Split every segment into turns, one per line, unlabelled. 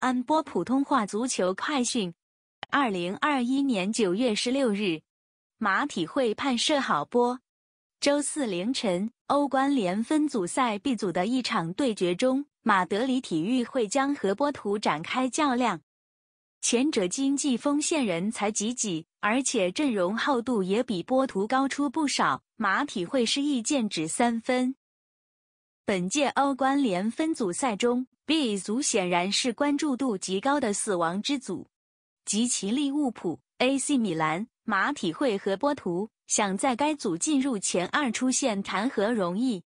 安播普通话足球快讯：二零二一年九月十六日，马体会判射好波。周四凌晨，欧冠联分组赛 B 组的一场对决中，马德里体育会将和波图展开较量。前者经济锋线人才济济，而且阵容厚度也比波图高出不少。马体会是一箭指三分。本届欧冠联分组赛中，B 组显然是关注度极高的“死亡之组”，及其利物浦、AC 米兰、马体会和波图想在该组进入前二出线谈何容易？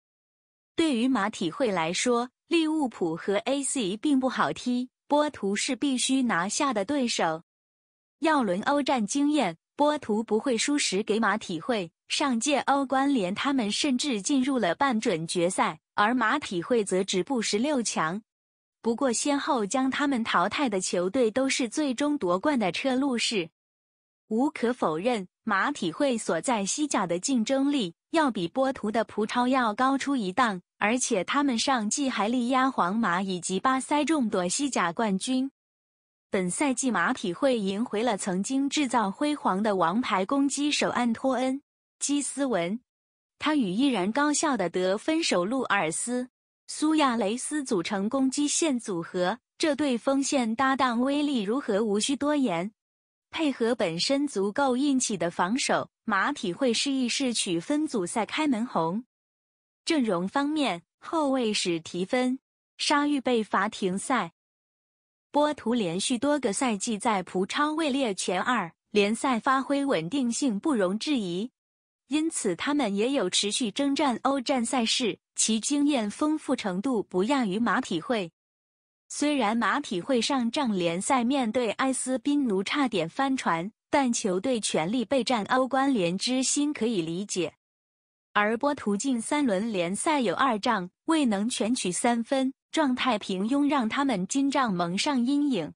对于马体会来说，利物浦和 AC 并不好踢，波图是必须拿下的对手。要论欧战经验，波图不会输时给马体会。上届欧冠联，他们甚至进入了半准决赛。而马体会则止步十六强，不过先后将他们淘汰的球队都是最终夺冠的车路士。无可否认，马体会所在西甲的竞争力要比波图的葡超要高出一档，而且他们上季还力压皇马以及巴塞众夺西甲冠军。本赛季马体会赢回了曾经制造辉煌的王牌攻击手安托恩·基斯文。他与依然高效的得分手路尔斯、苏亚雷斯组成攻击线组合，这对锋线搭档威力如何无需多言。配合本身足够硬气的防守，马体会是一取分组赛开门红。阵容方面，后卫史提芬、沙玉被罚停赛。波图连续多个赛季在葡超位列前二，联赛发挥稳定性不容置疑。因此，他们也有持续征战欧战赛事，其经验丰富程度不亚于马体会。虽然马体会上仗联赛面对埃斯宾奴差点翻船，但球队全力备战欧冠联之心可以理解。而波图近三轮联赛有二仗未能全取三分，状态平庸让他们今仗蒙上阴影。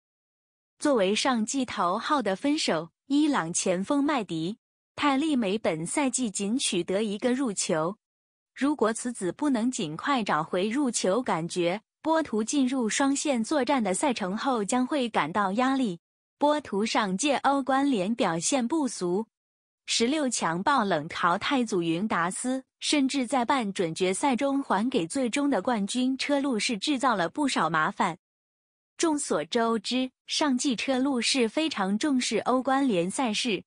作为上季头号的分手，伊朗前锋麦迪。泰利梅本赛季仅取得一个入球，如果此子不能尽快找回入球感觉，波图进入双线作战的赛程后将会感到压力。波图上届欧冠联表现不俗，十六强爆冷淘汰祖云达斯，甚至在半准决赛中还给最终的冠军车路士制造了不少麻烦。众所周知，上季车路士非常重视欧冠联赛事。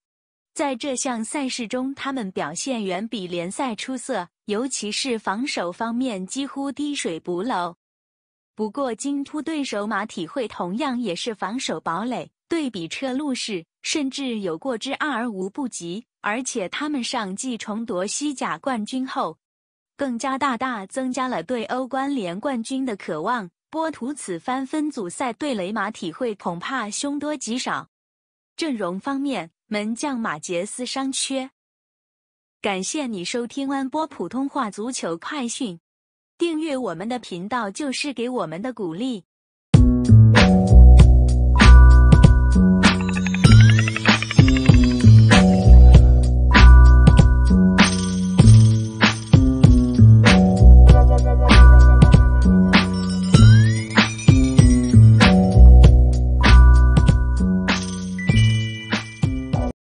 在这项赛事中，他们表现远比联赛出色，尤其是防守方面几乎滴水不漏。不过，金突对手马体会同样也是防守堡垒，对比车路士甚至有过之而无不及。而且，他们上季重夺西甲冠军后，更加大大增加了对欧冠联冠军的渴望。波图此番分组赛对雷马体会恐怕凶多吉少。阵容方面。门将马杰斯伤缺。感谢你收听安播普通话足球快讯，订阅我们的频道就是给我们的鼓励。